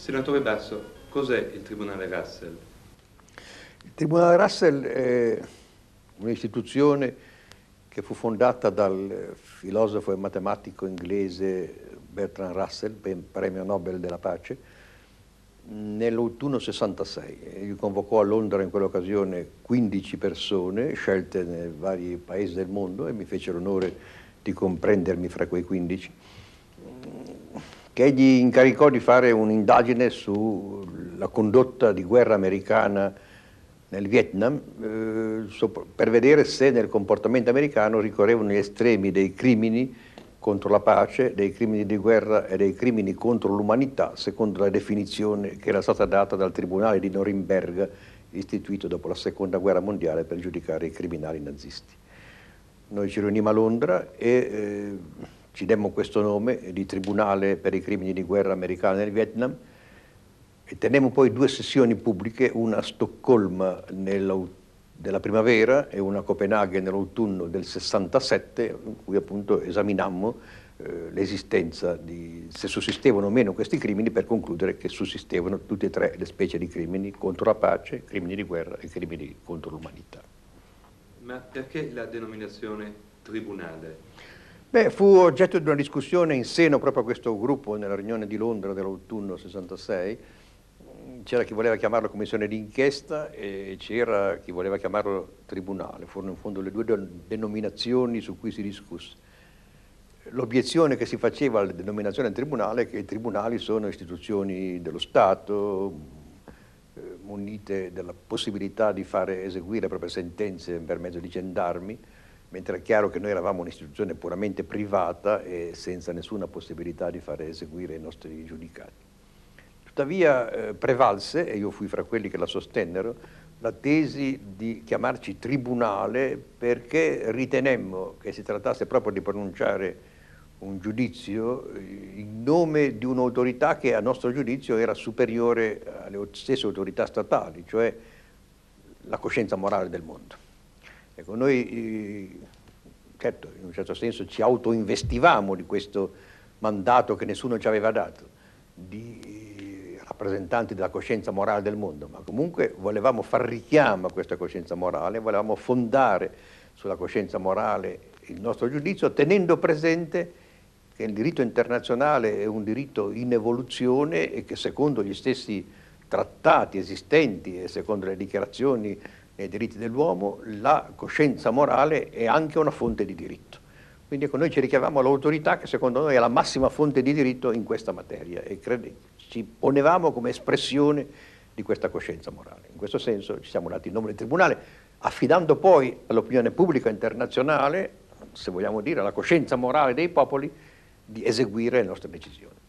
Senatore Basso, cos'è il Tribunale Russell? Il Tribunale Russell è un'istituzione che fu fondata dal filosofo e matematico inglese Bertrand Russell, premio Nobel della pace, nell'autunno 66. Gli convocò a Londra in quell'occasione 15 persone scelte nei vari paesi del mondo e mi fece l'onore di comprendermi fra quei 15 che gli incaricò di fare un'indagine sulla condotta di guerra americana nel Vietnam eh, per vedere se nel comportamento americano ricorrevano gli estremi dei crimini contro la pace, dei crimini di guerra e dei crimini contro l'umanità, secondo la definizione che era stata data dal Tribunale di Norimberga, istituito dopo la Seconda Guerra Mondiale per giudicare i criminali nazisti. Noi ci riunimmo a Londra e eh, ci demmo questo nome di Tribunale per i crimini di guerra americana nel Vietnam e tenemmo poi due sessioni pubbliche, una a Stoccolma della primavera e una a Copenaghen nell'autunno del 67, in cui appunto esaminammo eh, l'esistenza di se sussistevano o meno questi crimini per concludere che sussistevano tutte e tre le specie di crimini contro la pace, crimini di guerra e crimini contro l'umanità. Ma perché la denominazione tribunale? Beh, fu oggetto di una discussione in seno proprio a questo gruppo nella riunione di Londra dell'autunno 66. C'era chi voleva chiamarlo commissione d'inchiesta e c'era chi voleva chiamarlo tribunale. Furono in fondo le due denominazioni su cui si discusse. L'obiezione che si faceva alla denominazione tribunale è che i tribunali sono istituzioni dello Stato, eh, munite della possibilità di fare eseguire le proprie sentenze per mezzo di gendarmi, mentre è chiaro che noi eravamo un'istituzione puramente privata e senza nessuna possibilità di fare eseguire i nostri giudicati. Tuttavia eh, prevalse, e io fui fra quelli che la sostennero, la tesi di chiamarci tribunale perché ritenemmo che si trattasse proprio di pronunciare un giudizio eh, in nome di un'autorità che a nostro giudizio era superiore alle stesse autorità statali, cioè la coscienza morale del mondo. Ecco, noi eh, certo in un certo senso ci autoinvestivamo di questo mandato che nessuno ci aveva dato, di eh, rappresentanti della coscienza morale del mondo, ma comunque volevamo far richiamo a questa coscienza morale, volevamo fondare sulla coscienza morale il nostro giudizio tenendo presente che il diritto internazionale è un diritto in evoluzione e che secondo gli stessi trattati esistenti e secondo le dichiarazioni e diritti dell'uomo, la coscienza morale è anche una fonte di diritto. Quindi ecco, noi ci richiamiamo all'autorità che secondo noi è la massima fonte di diritto in questa materia e crede, ci ponevamo come espressione di questa coscienza morale. In questo senso ci siamo dati il nome del Tribunale, affidando poi all'opinione pubblica internazionale, se vogliamo dire, alla coscienza morale dei popoli, di eseguire le nostre decisioni.